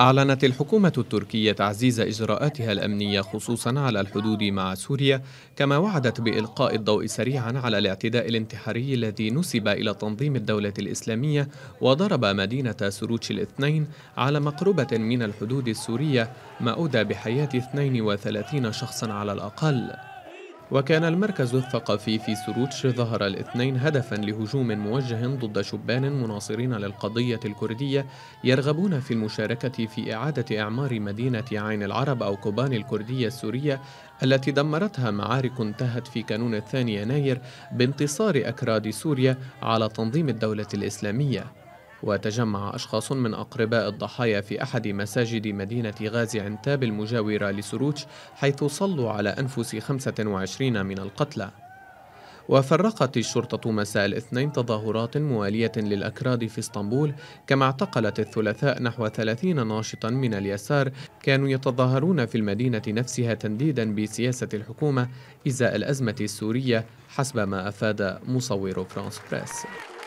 أعلنت الحكومة التركية تعزيز إجراءاتها الأمنية خصوصا على الحدود مع سوريا كما وعدت بإلقاء الضوء سريعا على الاعتداء الانتحاري الذي نسب إلى تنظيم الدولة الإسلامية وضرب مدينة سروتش الاثنين على مقربة من الحدود السورية ما أودى بحياة 32 شخصا على الأقل وكان المركز الثقافي في سروتش ظهر الاثنين هدفا لهجوم موجه ضد شبان مناصرين للقضية الكردية يرغبون في المشاركة في إعادة إعمار مدينة عين العرب أو كوبان الكردية السورية التي دمرتها معارك انتهت في كانون الثاني يناير بانتصار أكراد سوريا على تنظيم الدولة الإسلامية وتجمع أشخاص من أقرباء الضحايا في أحد مساجد مدينة غازي عنتاب المجاورة لسروتش حيث صلوا على أنفس 25 من القتلى وفرقت الشرطة مساء الاثنين تظاهرات موالية للأكراد في اسطنبول كما اعتقلت الثلاثاء نحو 30 ناشطا من اليسار كانوا يتظاهرون في المدينة نفسها تنديدا بسياسة الحكومة إزاء الأزمة السورية حسب ما أفاد مصور فرانس بريس